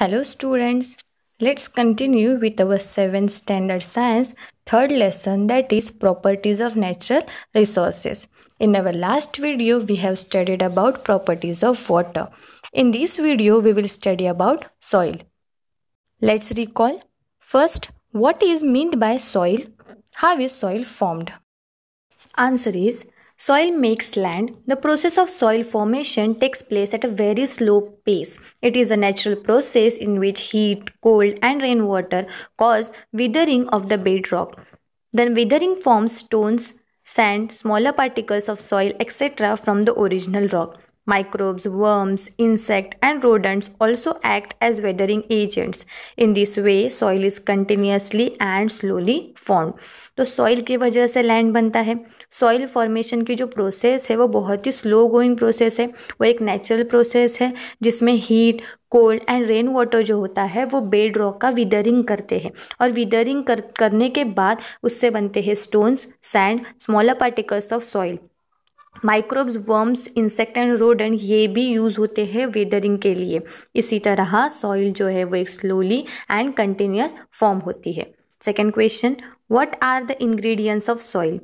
Hello students, let's continue with our 7th standard science third lesson that is properties of natural resources. In our last video we have studied about properties of water. In this video we will study about soil. Let's recall. First, what is meant by soil? How is soil formed? Answer is Soil makes land. The process of soil formation takes place at a very slow pace. It is a natural process in which heat, cold and rainwater cause withering of the bedrock. Then withering forms stones, sand, smaller particles of soil etc. from the original rock. Microbes, worms, insect and rodents also act as weathering agents. In this way, soil is continuously and slowly formed. तो soil की वजह से land बनता है soil formation की जो process है वो बहुत ही स्लो गोइंग प्रोसेस है वो एक नेचुरल प्रोसेस है जिसमें heat cold and rain water जो होता है वो बेड रॉक का विदरिंग करते हैं और विदरिंग कर, करने के बाद उससे बनते हैं stones sand smaller particles of soil microbes worms insect and rodent ये भी यूज़ होते हैं वेदरिंग के लिए इसी तरह सॉइल जो है वो एक स्लोली एंड कंटिन्यूस फॉर्म होती है second question what are the ingredients of soil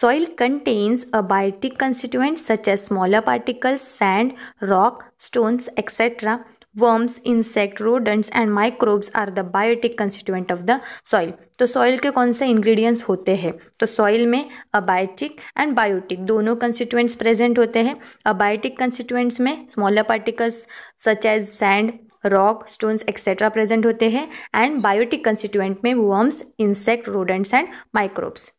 soil contains abiotic constituent such as smaller particles sand rock stones etcetera worms insect rodents and microbes are the biotic constituent of the soil तो soil के कौन से ingredients होते हैं तो soil में abiotic and biotic दोनों constituents present होते हैं अबायोटिक कंस्टिट्यूएंट्स में smaller particles such as sand rock stones etcetera present होते हैं एंड बायोटिक कंस्टिट्यूएंट में worms insect rodents and microbes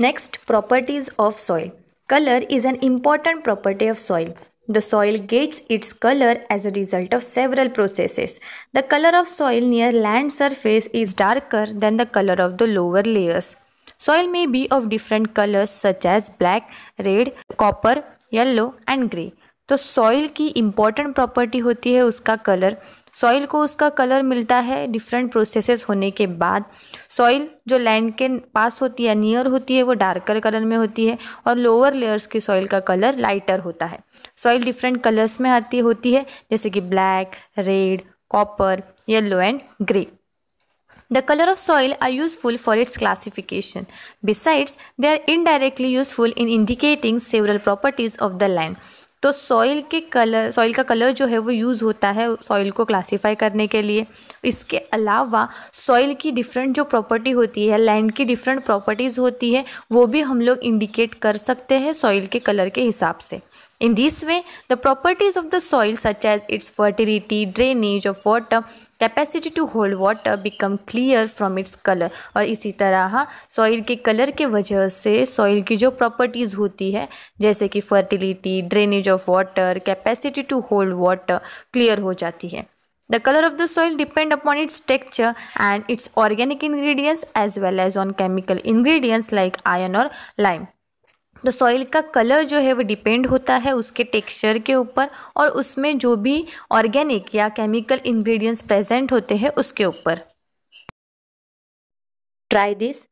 next properties of soil colour is an important property of soil The soil gets its color as a result of several processes. The color of soil near land surface is darker than the color of the lower layers. Soil may be of different colors such as black, red, copper, yellow and grey. तो soil की important property होती है उसका colour soil को उसका colour मिलता है different processes होने के बाद सॉइल जो लैंड के पास होती है नियर होती है वो डार्कर कलर में होती है और लोअर लेयर्स की सॉइल का कलर लाइटर होता है सॉइल डिफरेंट कलर्स में आती होती है जैसे कि black red copper yellow and grey the colour of soil are useful for its classification besides they are indirectly useful in indicating several properties of the land तो soil के colour soil का colour जो है वो use होता है soil को classify करने के लिए इसके अलावा सॉइल की डिफरेंट जो प्रॉपर्टी होती है लैंड की डिफरेंट प्रॉपर्टीज़ होती है वो भी हम लोग इंडिकेट कर सकते हैं सॉइल के कलर के हिसाब से In this way, the properties of the soil such as its fertility, drainage of water, capacity to hold water become clear from its color. और इसी तरह soil के color के वजह से soil की जो properties होती है जैसे कि fertility, drainage of water, capacity to hold water clear हो जाती है The color of the soil depend upon its texture and its organic ingredients as well as on chemical ingredients like iron or lime. तो soil का colour जो है वो depend होता है उसके टेक्सचर के ऊपर और उसमें जो भी ऑर्गेनिक या केमिकल इंग्रेडिएंट्स प्रेजेंट होते हैं उसके ऊपर try this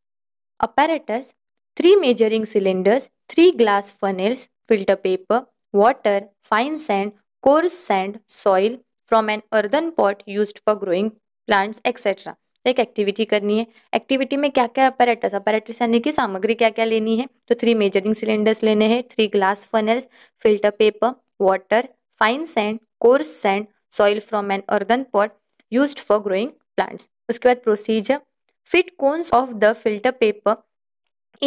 apparatus three measuring cylinders three glass funnels filter paper water fine sand coarse sand soil from an earthen pot use for growing plants etcetera तो एक एक्टिविटी करनी है activity में क्या क्या अपैरेटस अपैरेटस यानी कि सामग्री क्या क्या लेनी है तो थ्री मेजरिंग सिलेंडर्स लेने हैं three glass funnels filter paper water fine sand coarse sand soil from an earthen pot use for growing plants उसके बाद procedure fit cones of the filter paper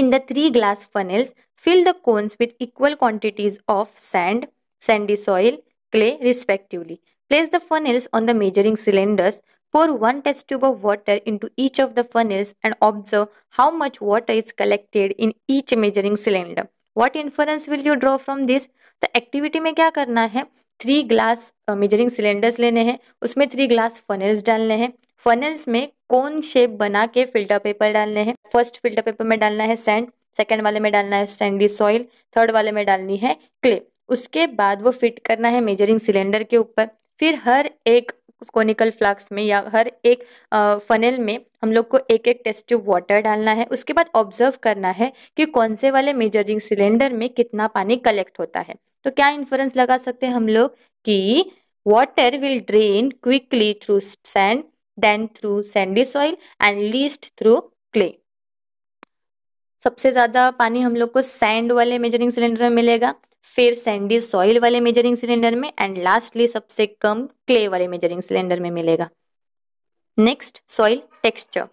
in the three glass funnels fill the cones with equal quantities of sand sandy soil clay respectively place the funnels on the measuring cylinders Pour one test tube of water into each of the funnels and observe how much water is collected in each measuring cylinder. What inference will you draw from this? The activity में क्या करना है three glass measuring cylinders लेने हैं उसमें three glass funnels डालने हैं funnels में कौन शेप बना के फिल्टर पेपर डालने हैं फर्स्ट फिल्टर पेपर में डालना है सैंड सेकेंड वाले में डालना है सैंडी सॉइल थर्ड वाले में डालनी है क्ले उसके बाद वो फिट करना है मेजरिंग सिलेंडर के ऊपर फिर हर एक कोनिकल फ्लास्क में या हर एक फनल में हम लोग को एक एक टेस्ट ट्यूब वाटर डालना है उसके बाद ऑब्जर्व करना है कि कौन से वाले मेजरिंग सिलेंडर में कितना पानी कलेक्ट होता है तो क्या इन्फ्लुएंस लगा सकते हैं हम लोग कि water will drain quickly through sand then through sandy soil and least through clay सबसे ज़्यादा पानी हम लोग को सैंड वाले मेजरिंग सिलेंडर में मिलेगा फिर सैंडी सॉइल वाले मेजरिंग सिलेंडर में एंड लास्टली सबसे कम क्ले वाले मेजरिंग सिलेंडर में मिलेगा next soil texture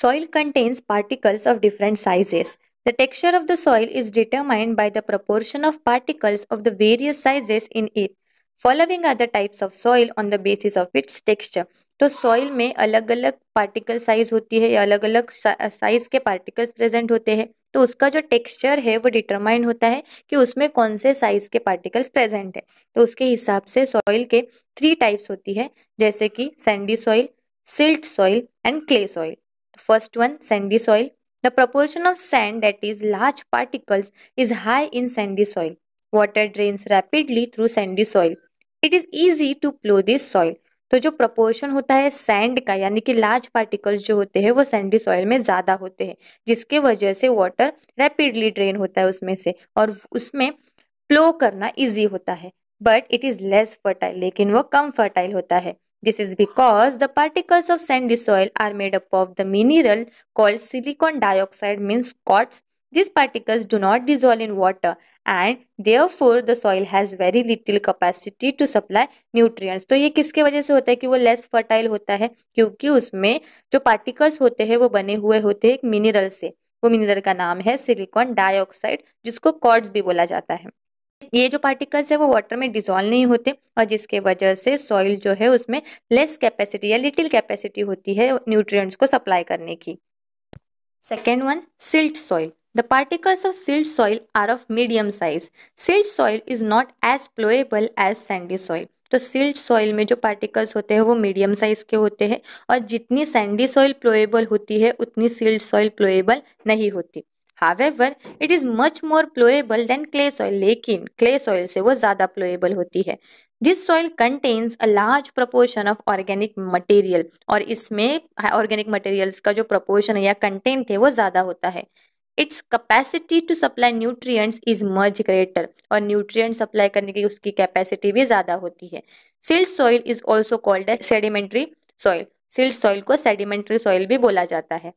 soil contains particles of different sizes the texture of the soil is determined by the proportion of particles of the various sizes in it following other types of soil on the basis of its texture तो soil में अलग अलग particle size होती है या अलग अलग size के पार्टिकल्स प्रेजेंट होते हैं तो उसका जो टेक्सचर है वो डिटरमाइंड होता है कि उसमें कौन से साइज के पार्टिकल्स प्रेजेंट है तो उसके हिसाब से सॉइल के थ्री टाइप्स होती है जैसे कि sandy soil silt soil and clay soil first one sandy soil the proportion of sand that is large particles is high in sandy soil water drains rapidly through sandy soil it is easy to plough this soil तो जो proportion होता है sand का यानी कि large particles जो होते हैं वो सैंडी सॉइल में ज़्यादा होते हैं जिसके वजह से वाटर रैपिडली ड्रेन होता है उसमें से और उसमें फ्लो करना ईजी होता है but it is less fertile लेकिन वो कम फर्टाइल होता है this is because the particles of sandy soil are made up of the mineral called silicon dioxide means quartz These particles do not dissolve in water and therefore the soil has very little capacity to supply nutrients. तो ये किसके वजह से होता है कि वो less fertile होता है क्योंकि उसमें जो particles होते हैं वो बने हुए होते हैं एक mineral से वो mineral का नाम है silicon dioxide जिसको quartz भी बोला जाता है ये जो पार्टिकल्स है वो वाटर में डिजोल्व नहीं होते और जिसके वजह से सॉइल जो है उसमें लेस कैपेसिटी या लिटिल कैपेसिटी होती है न्यूट्रिएंट्स को सप्लाई करने की second one silt soil The particles of silt soil are of medium size. Silt soil is not as pliable as sandy soil. तो सिल्ट सॉइल में जो पार्टिकल्स होते हैं वो मीडियम साइज के होते हैं और जितनी सैंडी सॉइल प्लोएबल होती है उतनी सिल्ट सॉइल प्लोएबल नहीं होती however it is much more ploughable than clay soil लेकिन क्ले सॉइल से वो ज़्यादा प्लोएबल होती है this soil contains a large proportion of organic material और इसमें ऑर्गेनिक मटेरियल्स का जो प्रपोर्शन या कंटेंट है वो ज़्यादा होता है its capacity to supply nutrients is much greater और न्यूट्रिएंट सप्लाई करने की उसकी कैपेसिटी भी ज़्यादा होती है silt soil is also called sedimentary soil silt soil को सेडिमेंट्री सॉइल भी बोला जाता है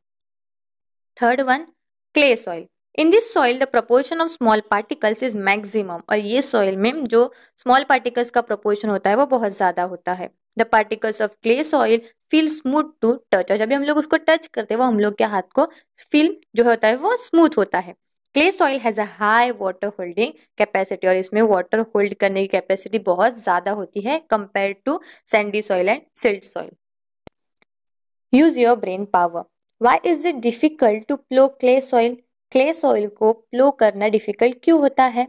third one clay soil in this soil the proportion of small particles is maximum और ये सॉइल में जो स्मॉल पार्टिकल्स का प्रपोर्शन होता है वो बहुत ज़्यादा होता है the particles of clay soil feel smooth to touch और जब भी हम लोग उसको टच करते हैं वो हम लोग के हाथ को फील जो होता है वो स्मूथ होता है clay soil has a high water holding capacity और इसमें वाटर होल्ड करने की कैपेसिटी बहुत ज़्यादा होती है compare to sandy soil and silt soil use your brain power why is it difficult to plough clay soil clay soil को plough करना डिफिकल्ट क्यों होता है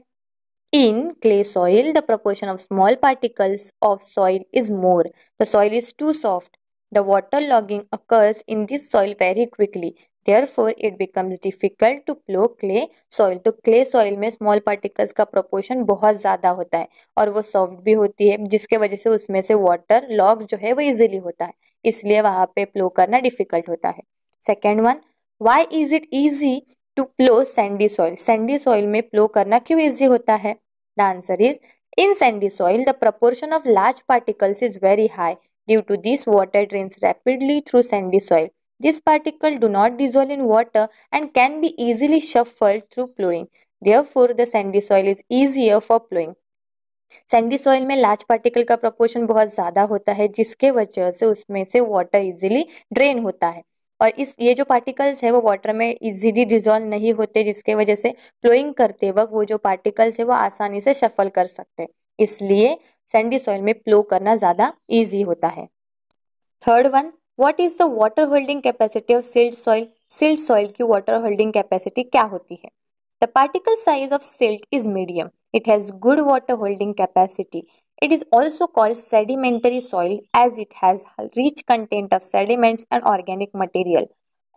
In clay soil, the proportion of small particles of soil is more. The soil is too soft. The waterlogging occurs in this soil very quickly. Therefore, it becomes difficult to plow clay soil. तो clay soil में small particles का proportion बहुत ज़्यादा होता है और वो soft भी होती है जिसके वजह से उसमें से water log जो है वो easily होता है इसलिए वहाँ पे plow करना difficult होता है Second one, why is it easy to plough sandy soil sandy soil में प्लो करना क्यों ईजी होता है the answer is in sandy soil the proportion of large particles is very high due to this water drain rapidly through sandy soil this particle do not dissolve in water and can be shuffle through ploughing plowing. For the sandy soil is easier for ploughing sandy soil में large particle का proportion बहुत ज़्यादा होता है जिसके वजह से उसमें से वाटर इजीली ड्रेन होता है और इस ये जो पार्टिकल्स है वो वाटर में इजीली डिजोल्व नहीं होते जिसके वजह से फ्लोइंग करते वक्त वो जो पार्टिकल्स है वो आसानी से शफल कर सकते हैं इसलिए सैंडी सॉइल में फ्लो करना ज़्यादा ईजी होता है third one what is the water holding capacity of silt soil silt soil की वाटर होल्डिंग कैपेसिटी क्या होती है the particle size of silt is medium it has good water holding capacity It is also called sedimentary soil as it has rich content of sediments and organic material.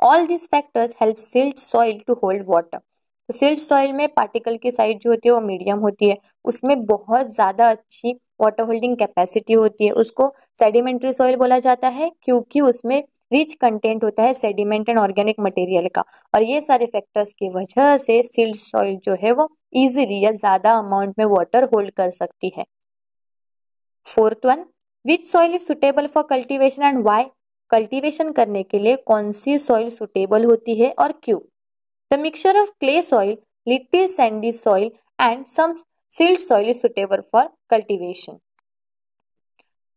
All these factors help silt soil to hold water. तो silt soil में particle की size जो होती है वो medium होती है उसमें बहुत ज़्यादा अच्छी वाटर होल्डिंग कैपेसिटी होती है उसको सेडिमेंट्री सॉइल बोला जाता है क्योंकि उसमें रिच कंटेंट होता है सेडिमेंट एंड ऑर्गेनिक मटेरियल का और ये सारे फैक्टर्स की वजह से सिल्ट सॉइल जो है वो ईजिली या ज़्यादा अमाउंट में वाटर होल्ड कर सकती है Fourth one, which soil is suitable for cultivation and why? Cultivation करने के लिए कौन सी सॉइल सुटेबल होती है और क्यों the mixture of clay soil little sandy soil and some silt soil is suitable for cultivation.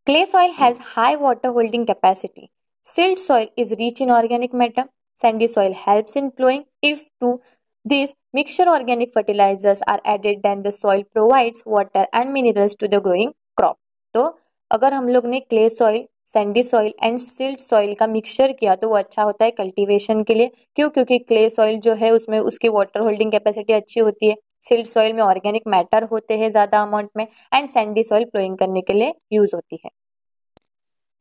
Clay soil has high water holding capacity. Silt soil is rich in organic matter. Sandy soil helps in flowing. If to this mixture organic fertilizers are added then the soil provides water and minerals to the growing crop. तो अगर हम लोग ने clay soil sandy soil and silt soil का mixture किया तो वो अच्छा होता है कल्टीवेशन के लिए क्यों क्योंकि क्ले सॉइल जो है उसमें उसकी वाटर होल्डिंग कैपेसिटी अच्छी होती है सिल्ट सॉइल में ऑर्गेनिक मैटर होते हैं ज़्यादा अमाउंट में एंड सैंडी सॉइल प्लोइंग करने के लिए यूज होती है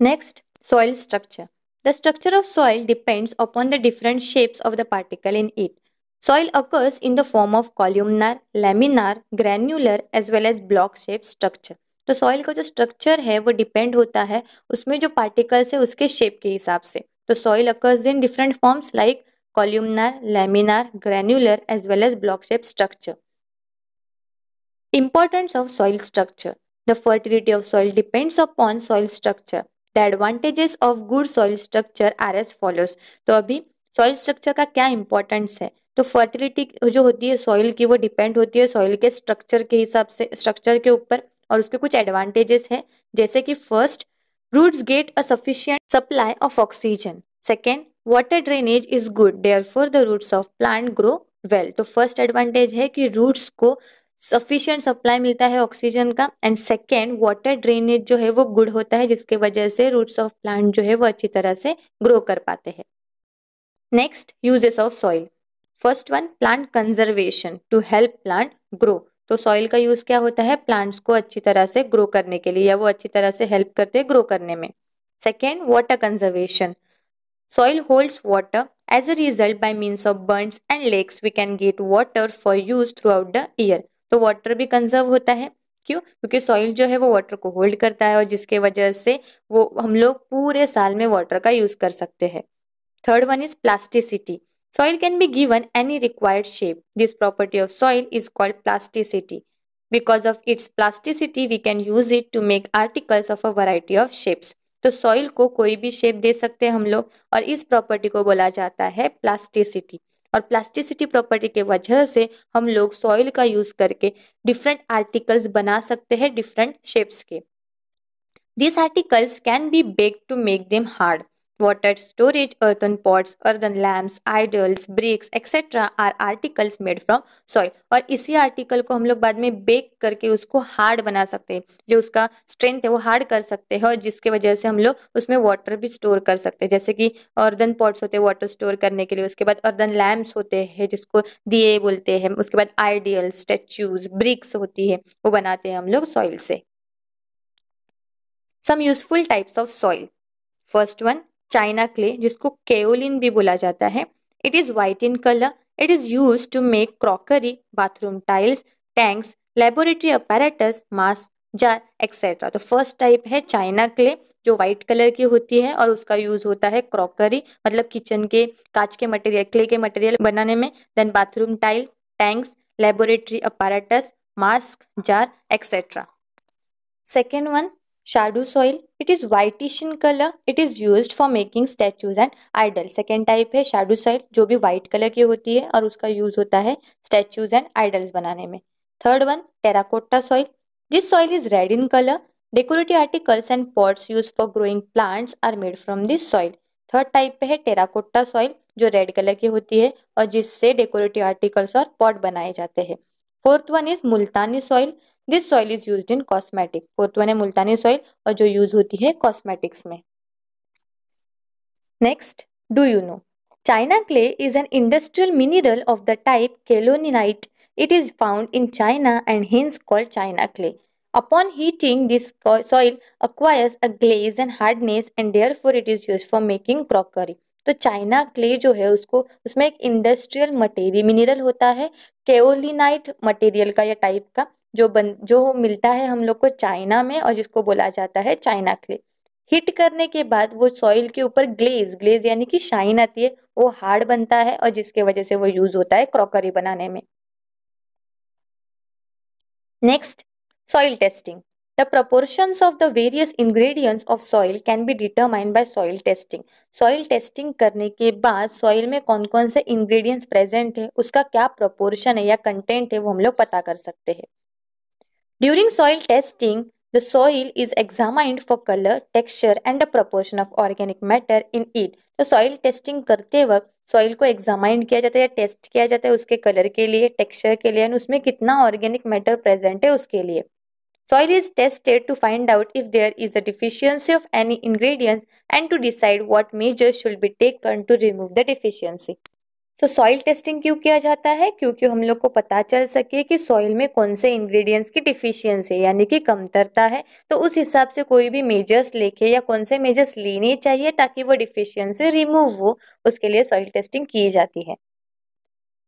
next soil structure the structure of soil depends upon the different shapes of the particle in it soil occurs in the form of columnar laminar granular as well as block shape structure तो soil का जो structure है वो depend होता है उसमें जो particles है उसके शेप के हिसाब से तो soil occurs in different forms like columnar laminar granular as well as block shape structure importance of soil structure the fertility of soil depends upon soil structure the advantages of good soil structure are as follows तो अभी soil structure का क्या importance है तो fertility जो होती है soil की वो डिपेंड होती है सॉइल के स्ट्रक्चर के हिसाब से स्ट्रक्चर के ऊपर और उसके कुछ एडवांटेजेस हैं जैसे कि first roots get a sufficient supply of oxygen second water drainage is good therefore the roots of plant grow well तो फर्स्ट एडवांटेज है कि रूट्स को सफिशियंट सप्लाई मिलता है ऑक्सीजन का एंड सेकेंड वाटर ड्रेनेज जो है वो गुड होता है जिसके वजह से रूट्स ऑफ प्लांट जो है वो अच्छी तरह से ग्रो कर पाते हैं next uses of soil first one plant conservation to help plant grow तो सॉइल का यूज़ क्या होता है प्लांट्स को अच्छी तरह से ग्रो करने के लिए या वो अच्छी तरह से हेल्प करते हैं ग्रो करने में second water conservation soil holds water as a result by means of birds and lakes we can get water for use throughout the year तो वाटर भी कंजर्व होता है क्यों क्योंकि सॉइल जो है वो वाटर को होल्ड करता है और जिसके वजह से वो हम लोग पूरे साल में वाटर का यूज़ कर सकते हैं third one is plasticity Soil can be given any required shape. This property of soil is called plasticity. Because of its plasticity, we can use it to make articles of a variety of shapes. तो soil को कोई भी shape दे सकते हैं हम लोग और इस प्रॉपर्टी को बोला जाता है प्लास्टिसिटी और प्लास्टिसिटी प्रॉपर्टी के वजह से हम लोग सॉइल का यूज करके डिफरेंट आर्टिकल्स बना सकते हैं डिफरेंट शेप्स के this articles can be bake to make them hard Water storage, earthen pots, earthen lamps, idols, bricks, etcetera are articles made from soil और इसी आर्टिकल को हम लोग बाद में बेक करके उसको हार्ड बना सकते हैं जो उसका स्ट्रेंथ है वो हार्ड कर सकते हैं और जिसके वजह से हम लोग उसमें वाटर भी स्टोर कर सकते हैं जैसे कि अर्दन पॉट्स होते हैं वाटर स्टोर करने के लिए उसके बाद अर्दन लैम्प्स होते हैं जिसको दिए बोलते हैं उसके बाद आइडियल स्टेच्यूज ब्रिक्स होती है वो बनाते हैं हम लोग सॉइल से some useful types of soil first one China clay जिसको केओलिन भी बोला जाता है it is white in colour it is use to make crockery bathroom tiles tanks laboratory apparatus mask jar etcetera तो फर्स्ट टाइप है China clay जो white colour की होती है और उसका यूज होता है क्रॉकरी मतलब किचन के कांच के मटेरियल क्ले के मटेरियल बनाने में then bathroom tiles tanks laboratory apparatus mask jar etcetera second one Shadow soil, it is whitish in color. It is used for making statues and idol. Second type है shadow soil, जो भी white color की होती है और उसका use होता है statues and idols बनाने में. Third one, terracotta soil. This soil is red in color. Decorative articles and pots used for growing plants are made from this soil. Third type पे है terracotta soil जो red color की होती है और जिससे decorative articles और pot बनाए जाते हैं Fourth one is Multani soil. This soil is use in cosmetic fourth Multani soil और जो यूज होती है कॉस्मेटिक्स में next do you know China clay is an industrial mineral of the type kaolinite it is found in China and hence called China clay upon heating this soil acquires a glaze and hardness and therefore it is use for making crockery तो China clay जो है उसको उसमें एक industrial material mineral होता है केओलिनाइट material का या टाइप का जो बन जो मिलता है हम लोग को चाइना में और जिसको बोला जाता है चाइना क्ले हिट करने के बाद वो सॉइल के ऊपर ग्लेज ग्लेज यानी कि शाइन आती है वो हार्ड बनता है और जिसके वजह से वो यूज होता है क्रॉकरी बनाने में next soil testing the proportion of the various ingredients of soil can be determined by soil testing soil testing करने के बाद सॉइल में कौन कौन से ingredients प्रेजेंट है उसका क्या प्रपोर्शन है या कंटेंट है वो हम लोग पता कर सकते हैं During soil testing, the soil is examined for color, texture and the proportion of organic matter in it. The soil testing करते वक्त soil को examined किया जाता है या test किया जाता है उसके color के लिए texture के लिए उसमें कितना organic matter present है उसके लिए Soil is tested to find out if there is a deficiency of any ingredients and to decide what measures should be taken to remove the deficiency. तो सॉइल टेस्टिंग क्यों किया जाता है क्योंकि हम लोग को पता चल सके कि सॉइल में कौन से इंग्रेडिएंट्स की डिफिशियंस है यानी कि कमतरता है तो उस हिसाब से कोई भी मेजर्स लेके या कौन से मेजर्स लेने चाहिए ताकि वो डिफिशियंसी रिमूव हो उसके लिए सॉइल टेस्टिंग की जाती है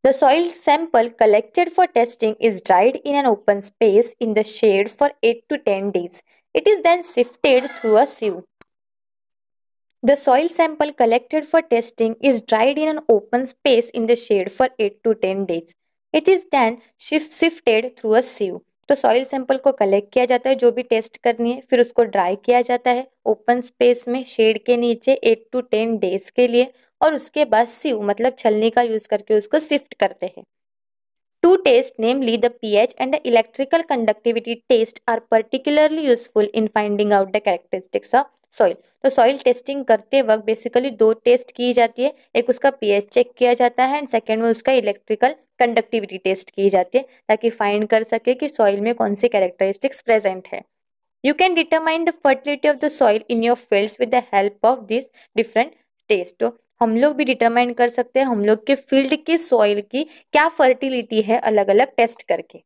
the soil sample collected for testing is dried in an open space in the shade for eight to ten days it is then sifted through a The soil sample collected for testing is dried in an open space in the shade for 8 to 10 days. It is then sifted through a sieve. तो soil sample को collect किया जाता है जो भी test करनी है फिर उसको ड्राई किया जाता है ओपन स्पेस में शेड के नीचे एट टू टेन डेज के लिए और उसके बाद सीव मतलब छलनी का यूज करके उसको सिफ्ट करते हैं to test namely the pH and the electrical conductivity test are particularly useful in finding out the characteristics of soil तो सॉइल टेस्टिंग करते वक्त बेसिकली दो टेस्ट की जाती है एक उसका पीएच चेक किया जाता है एंड सेकेंड में उसका इलेक्ट्रिकल कंडक्टिविटी टेस्ट की जाती है ताकि फाइंड कर सके कि सॉइल में कौन से कैरेक्टरिस्टिक्स प्रेजेंट है you can determine the fertility of the soil in your fields with the help of this different test हम लोग भी डिटरमाइन कर सकते हैं हम लोग के फील्ड की सॉइल की क्या फर्टिलिटी है अलग अलग टेस्ट करके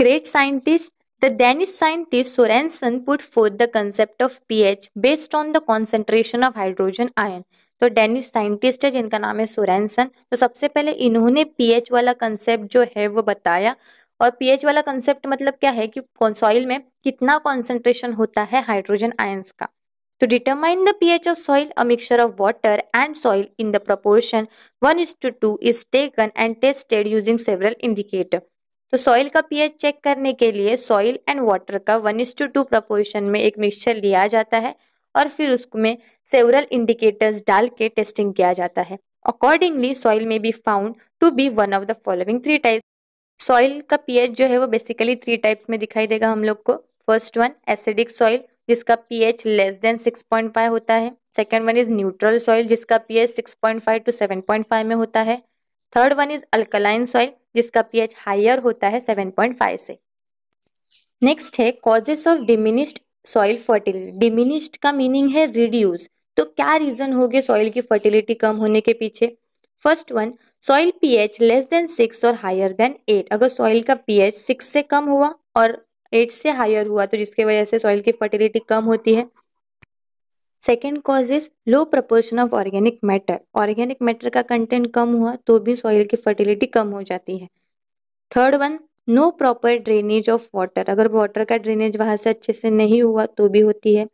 great scientist The Danish scientist Sorensen put forth the concept of pH based on the concentration of hydrogen ion. तो डेनिस साइंटिस्ट है जिनका नाम है सोरेंसन तो सबसे पहले इन्होंने पीएच वाला कंसेप्ट जो है वो बताया और पीएच वाला कंसेप्ट मतलब क्या है कि सॉइल में कितना कॉन्सेंट्रेशन होता है हाइड्रोजन आयन्स का तो determine the pH of soil a mixture of water and soil in the proportion one is to two is taken and tested using several indicator तो सॉइल का पीएच चेक करने के लिए soil and water का one is to two proportion में एक mixture लिया जाता है और फिर उसमें सेवरल इंडिकेटर्स डाल के टेस्टिंग किया जाता है अकॉर्डिंगली सॉइल में be found to be one of the following three types soil का पीएच जो है वो बेसिकली थ्री टाइप्स में दिखाई देगा हम लोग को फर्स्ट वन एसिडिक सॉइल जिसका पीएच लेस देन 6.5 होता है second one is neutral soil जिसका पीएच 6.5 टू 7.5 में होता है third one is alkaline soil जिसका पीएच हायर होता है 7.5 से नेक्स्ट है causes of diminished soil fertility diminished का मीनिंग है रिड्यूस तो क्या रीजन हो गया सॉइल की फर्टिलिटी कम होने के पीछे first one soil pH less than six और हायर देन एट अगर सॉइल का पीएच सिक्स से कम हुआ और एट से हायर हुआ तो जिसके वजह से सॉइल की फर्टिलिटी कम होती है second cause is low proportion of organic matter organic matter का कंटेंट कम हुआ तो भी सॉइल की फर्टिलिटी कम हो जाती है third one no proper drainage of water अगर वाटर का ड्रेनेज वहाँ से अच्छे से नहीं हुआ तो भी होती है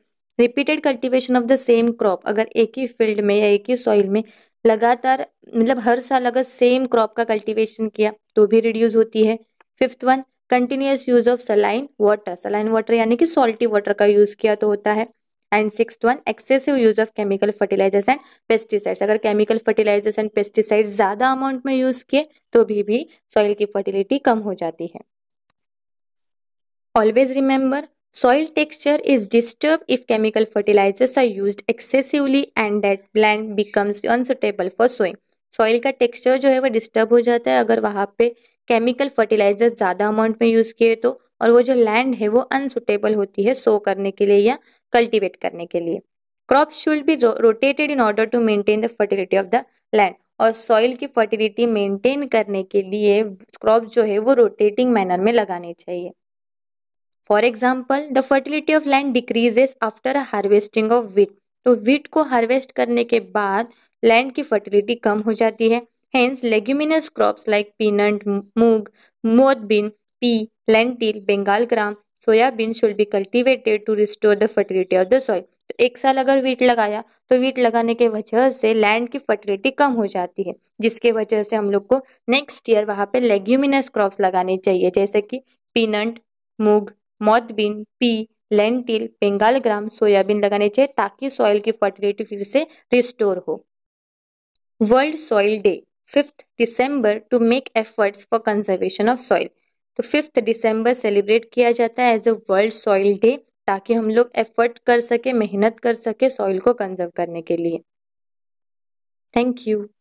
repeated cultivation of the same crop अगर एक ही फील्ड में या एक ही सॉइल में लगातार मतलब हर साल अगर सेम क्रॉप का कल्टिवेशन किया तो भी रिड्यूस होती है fifth one continuous use of saline water saline water यानी कि सॉल्टी वाटर का यूज़ किया तो होता है and six one excessive use of chemical fertilizers and pesticides अगर केमिकल फर्टिलाइजर्स एंड पेस्टिसाइड ज्यादा अमाउंट में यूज किए तो भी, भी सॉइल की फर्टिलिटी कम हो जाती है always remember soil texture is disturb if chemical fertilizers are use excessively and that land becomes unsuitable for sowing soil का टेक्सचर जो है वो डिस्टर्ब हो जाता है अगर वहाँ पे केमिकल फर्टिलाइजर ज्यादा अमाउंट में यूज किए तो और वो जो लैंड है वो अनसुटेबल होती है सो करने के लिए या कल्टीवेट करने के लिए crop should be rotated in order to maintain the fertility of the land और सॉइल की फर्टिलिटी मेंटेन करने के लिए क्रॉप जो है वो रोटेटिंग मैनर में लगाने चाहिए for example the fertility of land decreases after harvesting of wheat तो वीट को हार्वेस्ट करने के बाद लैंड की फर्टिलिटी कम हो जाती है hence leguminous crops like peanut moong moth bean pea lentil Bengal gram soybean should be cultivated to restore the fertility of the soil तो एक साल अगर वीट लगाया तो वीट लगाने के वजह से लैंड की फर्टिलिटी कम हो जाती है जिसके वजह से हम लोग को नेक्स्ट ईयर वहाँ पे लेग्यूमिनस क्रॉप्स लगाने चाहिए जैसे कि peanut moong moth bean pea lentil Bengal gram soybean लगाने चाहिए ताकि सॉइल की फर्टिलिटी फिर से रिस्टोर हो world soil day fifth December to make efforts for conservation of soil तो फिफ्थ दिसंबर सेलिब्रेट किया जाता है as a world soil day ताकि हम लोग एफर्ट कर सके मेहनत कर सके सॉइल को कंजर्व करने के लिए थैंक यू